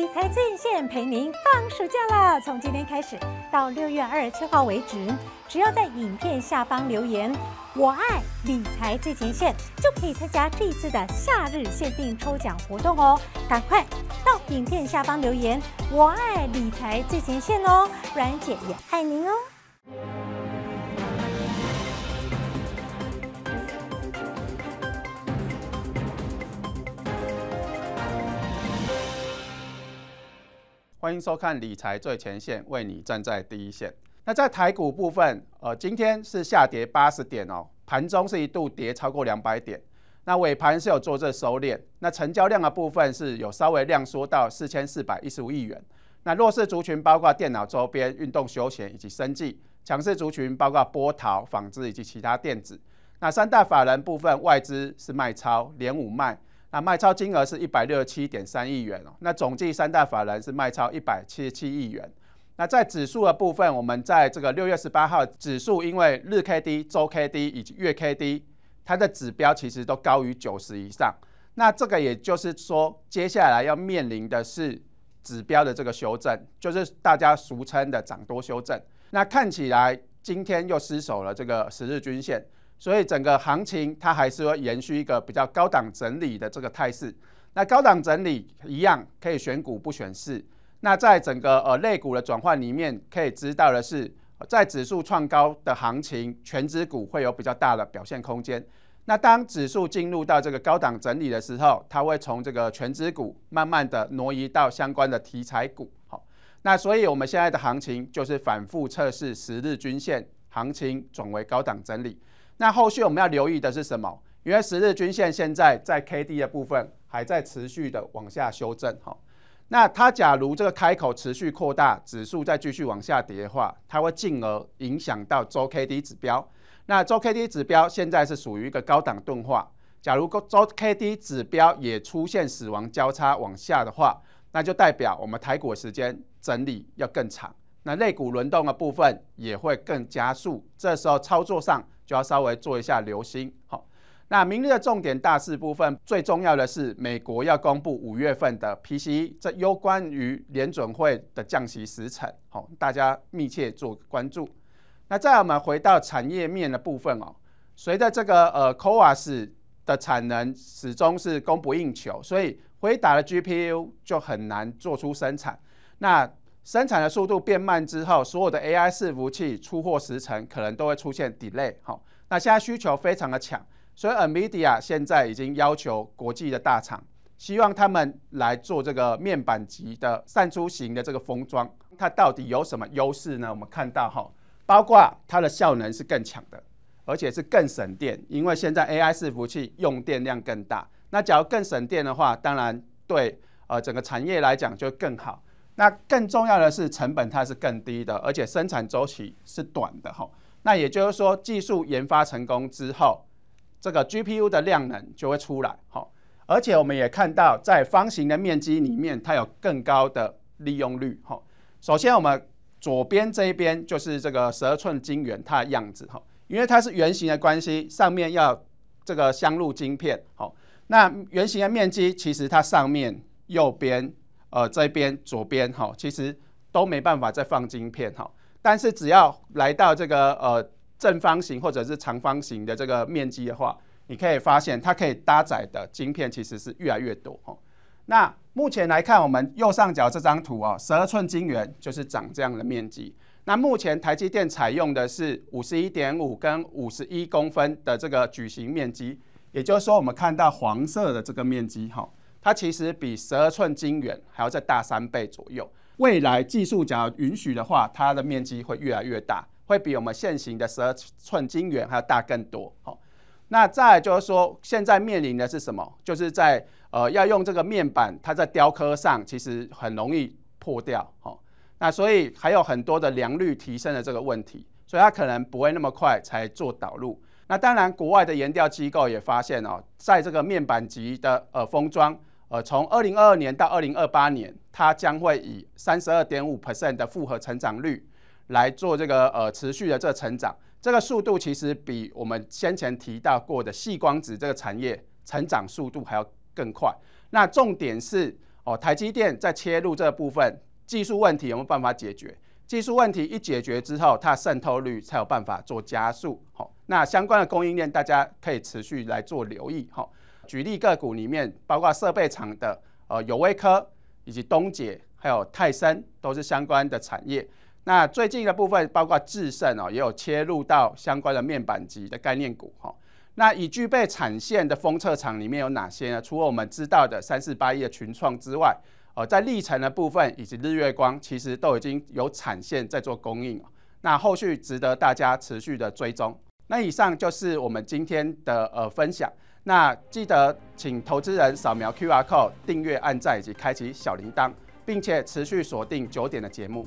理财最前线陪您放暑假了，从今天开始到六月二十七号为止，只要在影片下方留言“我爱理财最前线”，就可以参加这一次的夏日限定抽奖活动哦！赶快到影片下方留言“我爱理财最前线”哦，阮姐也爱您哦。欢迎收看《理财最前线》，为你站在第一线。那在台股部分，呃，今天是下跌八十点哦，盘中是一度跌超过两百点，那尾盘是有做这收敛。那成交量的部分是有稍微量缩到四千四百一十五亿元。那弱势族群包括电脑周边、运动休闲以及生技，强势族群包括波导、纺织以及其他电子。那三大法人部分，外资是卖超，连五卖。那卖超金额是一百六十七点三亿元哦，那总计三大法人是卖超一百七十七亿元。那在指数的部分，我们在这个六月十八号，指数因为日 K D、周 K D 以及月 K D，它的指标其实都高于九十以上。那这个也就是说，接下来要面临的是指标的这个修正，就是大家俗称的涨多修正。那看起来今天又失守了这个十日均线。所以整个行情它还是会延续一个比较高档整理的这个态势。那高档整理一样可以选股不选市。那在整个呃类股的转换里面，可以知道的是，在指数创高的行情，全指股会有比较大的表现空间。那当指数进入到这个高档整理的时候，它会从这个全指股慢慢的挪移到相关的题材股。好，那所以我们现在的行情就是反复测试十日均线，行情转为高档整理。那后续我们要留意的是什么？因为十日均线现在在 K D 的部分还在持续的往下修正哈。那它假如这个开口持续扩大，指数再继续往下跌的话，它会进而影响到周 K D 指标。那周 K D 指标现在是属于一个高档钝化。假如周 K D 指标也出现死亡交叉往下的话，那就代表我们台股时间整理要更长。那肋骨轮动的部分也会更加速，这时候操作上就要稍微做一下留心。好，那明日的重点大事部分，最重要的是美国要公布五月份的 PCE，这攸关于联准会的降息时程。好，大家密切做关注。那再我们回到产业面的部分哦，随着这个呃，COAS 的产能始终是供不应求，所以回打了 GPU 就很难做出生产。那生产的速度变慢之后，所有的 AI 伺服器出货时程可能都会出现 delay。好，那现在需求非常的强，所以 AMDIA 现在已经要求国际的大厂，希望他们来做这个面板级的散出型的这个封装。它到底有什么优势呢？我们看到哈，包括它的效能是更强的，而且是更省电，因为现在 AI 伺服器用电量更大。那假如更省电的话，当然对呃整个产业来讲就更好。那更重要的是成本它是更低的，而且生产周期是短的哈。那也就是说技术研发成功之后，这个 GPU 的量能就会出来哈。而且我们也看到，在方形的面积里面，它有更高的利用率哈。首先，我们左边这一边就是这个十二寸晶圆它的样子哈，因为它是圆形的关系，上面要这个镶入晶片哈。那圆形的面积其实它上面右边。呃，这边左边哈，其实都没办法再放晶片哈。但是只要来到这个呃正方形或者是长方形的这个面积的话，你可以发现它可以搭载的晶片其实是越来越多哈。那目前来看，我们右上角这张图啊，十二寸晶圆就是长这样的面积。那目前台积电采用的是五十一点五跟五十一公分的这个矩形面积，也就是说我们看到黄色的这个面积哈。它其实比十二寸晶圆还要再大三倍左右。未来技术只要允许的话，它的面积会越来越大，会比我们现行的十二寸晶圆还要大更多。好，那再就是说，现在面临的是什么？就是在呃要用这个面板，它在雕刻上其实很容易破掉。好，那所以还有很多的良率提升的这个问题，所以它可能不会那么快才做导入。那当然，国外的研调机构也发现哦，在这个面板级的呃封装。呃，从二零二二年到二零二八年，它将会以三十二点五 percent 的复合成长率来做这个呃持续的这个成长。这个速度其实比我们先前提到过的细光子这个产业成长速度还要更快。那重点是哦，台积电在切入这个部分技术问题有没有办法解决？技术问题一解决之后，它渗透率才有办法做加速。好，那相关的供应链大家可以持续来做留意。好，举例个股里面包括设备厂的呃有威科，以及东杰，还有泰森都是相关的产业。那最近的部分包括智胜哦，也有切入到相关的面板级的概念股。哈，那已具备产线的封测厂里面有哪些呢？除我们知道的三四八一的群创之外。呃，在历程的部分以及日月光，其实都已经有产线在做供应那后续值得大家持续的追踪。那以上就是我们今天的呃分享。那记得请投资人扫描 QR Code 订阅、按赞以及开启小铃铛，并且持续锁定九点的节目。